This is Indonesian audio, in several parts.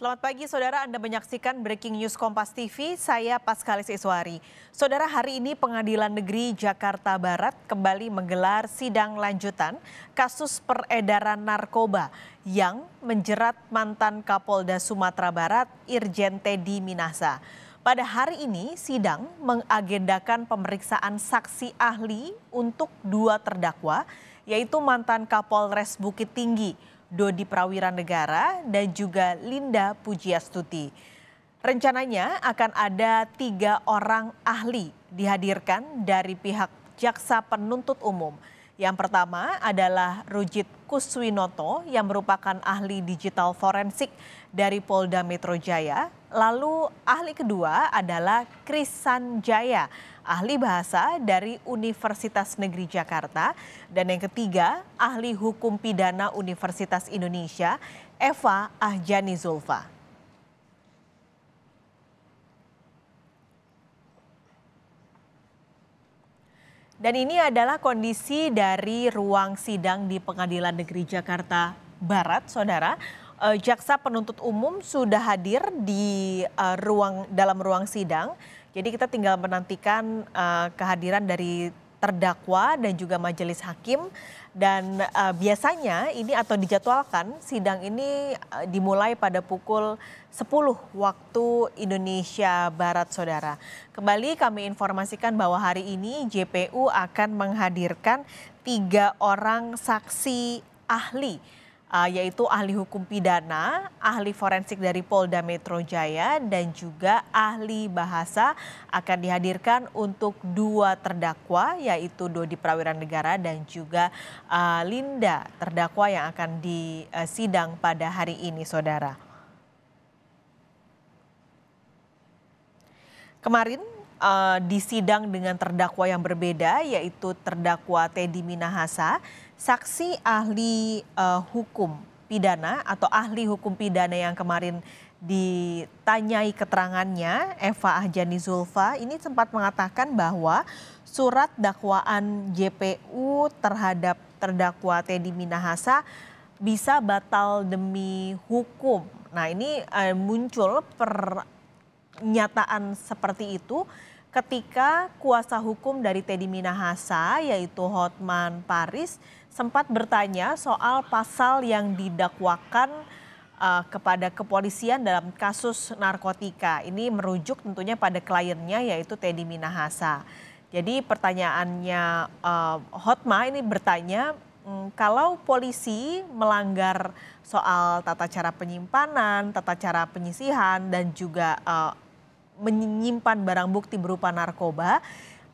Selamat pagi saudara, Anda menyaksikan Breaking News Kompas TV, saya Paskalis Iswari. Saudara, hari ini Pengadilan Negeri Jakarta Barat kembali menggelar sidang lanjutan kasus peredaran narkoba yang menjerat mantan Kapolda Sumatera Barat Irjen Teddy Minasa. Pada hari ini sidang mengagendakan pemeriksaan saksi ahli untuk dua terdakwa yaitu mantan Kapolres Bukit Tinggi Dodi Prawira Negara dan juga Linda Pujiastuti. Rencananya akan ada tiga orang ahli dihadirkan dari pihak jaksa penuntut umum. Yang pertama adalah Rujit Kuswinoto yang merupakan ahli digital forensik dari Polda Metro Jaya. Lalu ahli kedua adalah Krisan Jaya, ahli bahasa dari Universitas Negeri Jakarta. Dan yang ketiga, ahli hukum pidana Universitas Indonesia, Eva Ahjani Zulfa. Dan ini adalah kondisi dari ruang sidang di Pengadilan Negeri Jakarta Barat, Saudara. Eh, jaksa penuntut umum sudah hadir di e, ruang dalam ruang sidang. Jadi kita tinggal menantikan e, kehadiran dari terdakwa dan juga majelis hakim dan uh, biasanya ini atau dijadwalkan sidang ini uh, dimulai pada pukul 10 waktu Indonesia Barat Saudara. Kembali kami informasikan bahwa hari ini JPU akan menghadirkan tiga orang saksi ahli uh, yaitu ahli hukum pidana, ahli forensik dari Polda Metro Jaya, dan juga ahli bahasa akan dihadirkan untuk dua terdakwa, yaitu Dodi Prawiran Negara dan juga uh, Linda terdakwa yang akan disidang pada hari ini, saudara. Kemarin uh, disidang dengan terdakwa yang berbeda, yaitu terdakwa Teddy Minahasa saksi ahli uh, hukum pidana atau ahli hukum pidana yang kemarin ditanyai keterangannya Eva Ahjani Zulfa ini sempat mengatakan bahwa surat dakwaan JPU terhadap terdakwa Teddy Minahasa bisa batal demi hukum. Nah ini uh, muncul pernyataan seperti itu ketika kuasa hukum dari Teddy Minahasa yaitu Hotman Paris sempat bertanya soal pasal yang didakwakan uh, kepada kepolisian dalam kasus narkotika. Ini merujuk tentunya pada kliennya yaitu Teddy Minahasa. Jadi pertanyaannya uh, eh, Hotma ini bertanya hmm, kalau polisi melanggar soal tata cara penyimpanan, tata cara penyisihan dan juga uh, menyimpan barang bukti berupa narkoba.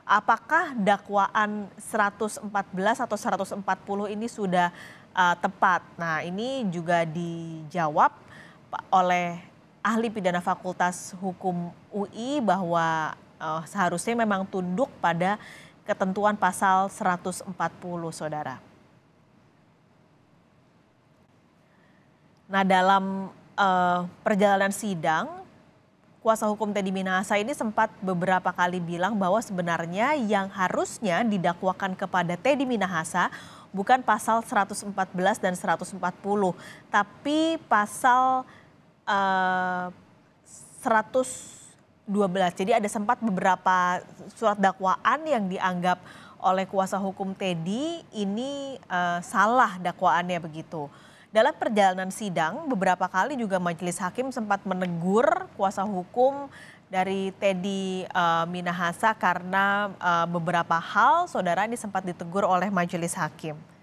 Apakah dakwaan 114 atau 140 ini sudah uh, tepat? Nah, ini juga dijawab oleh ahli pidana Fakultas Hukum UI bahwa uh, seharusnya memang tunduk pada ketentuan pasal 140, Saudara. Nah, dalam uh, perjalanan sidang kuasa hukum Teddy Minahasa ini sempat beberapa kali bilang bahwa sebenarnya yang harusnya didakwakan kepada Teddy Minahasa bukan pasal 114 dan 140, tapi pasal uh, eh, 112. Jadi ada sempat beberapa surat dakwaan yang dianggap oleh kuasa hukum Teddy ini uh, salah dakwaannya begitu. Dalam perjalanan sidang, beberapa kali juga majelis hakim sempat menegur kuasa hukum dari Teddy uh, Minahasa karena uh, beberapa hal saudara ini sempat ditegur oleh majelis hakim.